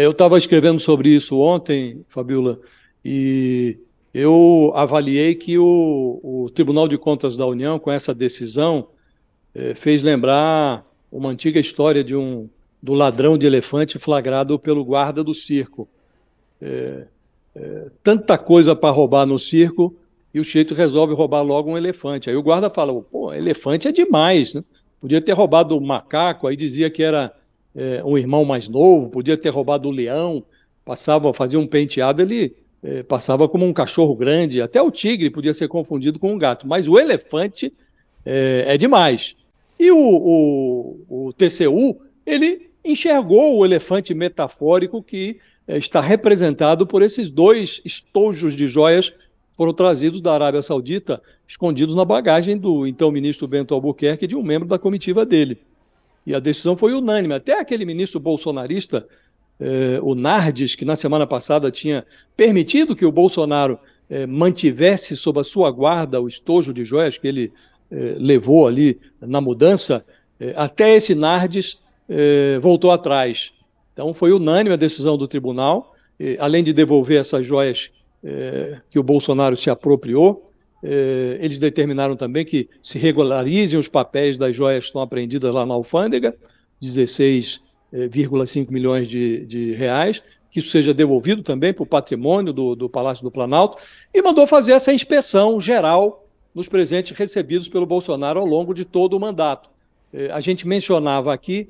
É, eu estava escrevendo sobre isso ontem, Fabiola, e eu avaliei que o, o, Tribunal de Contas da União, com essa decisão, é, fez lembrar uma antiga história de um do ladrão de elefante flagrado pelo guarda do circo. É, tanta coisa para roubar no circo e o chefe resolve roubar logo um elefante. Aí o guarda fala: pô, elefante é demais, né? Podia ter roubado o um macaco, aí dizia que era é, um irmão mais novo, podia ter roubado o leão, passava, fazia um penteado, ele é, passava como um cachorro grande, até o tigre podia ser confundido com um gato, mas o elefante é, é demais. E o, o, o, TCU, ele enxergou o elefante metafórico que é, está representado por esses dois estojos de joias foram trazidos da Arábia Saudita, escondidos na bagagem do então ministro Bento Albuquerque e de um membro da comitiva dele e a decisão foi unânime. Até aquele ministro bolsonarista, eh, o Nardes, que na semana passada tinha permitido que o Bolsonaro eh, mantivesse sob a sua guarda o estojo de joias que ele eh, levou ali na mudança, eh, até esse Nardes eh, voltou atrás. Então foi unânime a decisão do tribunal, eh, além de devolver essas joias que o Bolsonaro se apropriou, eh, eles determinaram também que se regularizem os papéis das joias que estão apreendidas lá na alfândega, 16,5 eh, milhões de, de, reais, que isso seja devolvido também para o patrimônio do, do Palácio do Planalto, e mandou fazer essa inspeção geral nos presentes recebidos pelo Bolsonaro ao longo de todo o mandato. Eh, a gente mencionava aqui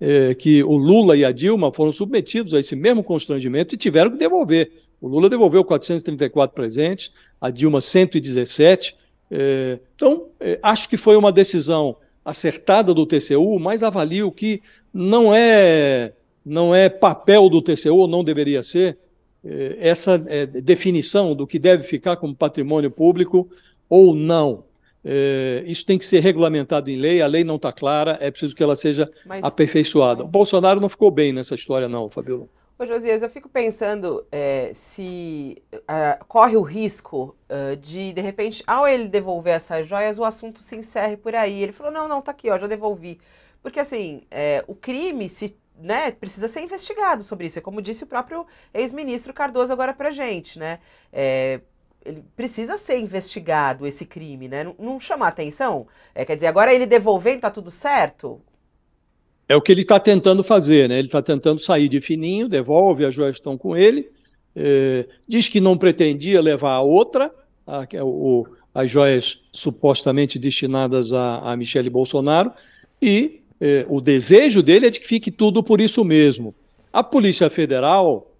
eh, que o Lula e a Dilma foram submetidos a esse mesmo constrangimento e tiveram que devolver o Lula devolveu 434 presentes, a Dilma 117. É, então, é, acho que foi uma decisão acertada do TCU, mas avalio que não é, não é papel do TCU, não deveria ser, é, essa é, definição do que deve ficar como patrimônio público ou não. É, isso tem que ser regulamentado em lei, a lei não está clara, é preciso que ela seja Mas... aperfeiçoada. É. O Bolsonaro não ficou bem nessa história, não, Fabiola. Ô, Josias, eu fico pensando é, se uh, corre o risco uh, de, de repente, ao ele devolver essas joias, o assunto se encerre por aí. Ele falou: não, não, tá aqui, ó, já devolvi. Porque, assim, é, o crime se, né, precisa ser investigado sobre isso. É como disse o próprio ex-ministro Cardoso agora pra gente, né? É, ele precisa ser investigado esse crime, né? Não, não chamar atenção. É, quer dizer, agora ele devolvendo, tá tudo certo? É o que ele está tentando fazer, né? Ele está tentando sair de fininho, devolve, as joias estão com ele, é, diz que não pretendia levar a outra, a, é o, as joias supostamente destinadas a, a Michele Bolsonaro, e é, o desejo dele é de que fique tudo por isso mesmo. A Polícia Federal,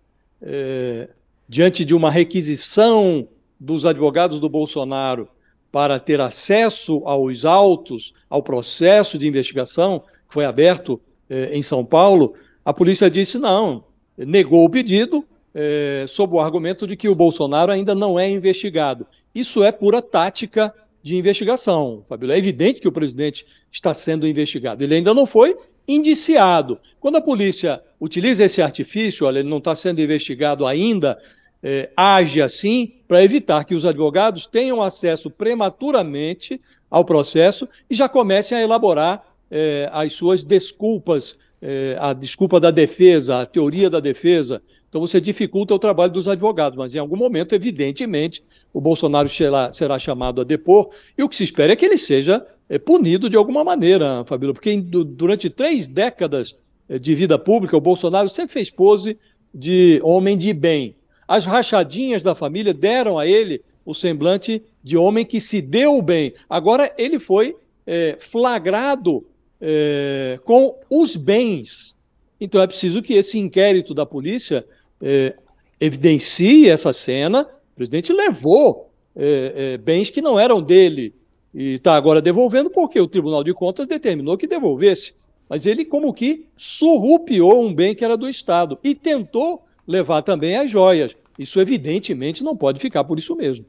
diante de uma requisição dos advogados do Bolsonaro para ter acesso aos autos, ao processo de investigação, foi aberto eh, em São Paulo, a polícia disse não, negou o pedido, eh, sob o argumento de que o Bolsonaro ainda não é investigado. Isso é pura tática de investigação, Fabíola. É evidente que o presidente está sendo investigado. Ele ainda não foi indiciado. Quando a polícia utiliza esse artifício, olha, ele não está sendo investigado ainda, eh, age assim para evitar que os advogados tenham acesso prematuramente ao processo e já comecem a elaborar é, as suas desculpas, é, a desculpa da defesa, a teoria da defesa. Então você dificulta o trabalho dos advogados, mas em algum momento, evidentemente, o Bolsonaro será, será chamado a depor, e o que se espera é que ele seja é, punido de alguma maneira, Fabíola, porque em, durante três décadas de vida pública, o Bolsonaro sempre fez pose de homem de bem. As rachadinhas da família deram a ele o semblante de homem que se deu bem. Agora ele foi é, flagrado é, com os bens. Então é preciso que esse inquérito da polícia é, evidencie essa cena. O presidente levou é, é, bens que não eram dele e está agora devolvendo porque o Tribunal de Contas determinou que devolvesse. Mas ele, como que, surrupiou um bem que era do Estado e tentou levar também as joias. Isso, evidentemente, não pode ficar por isso mesmo.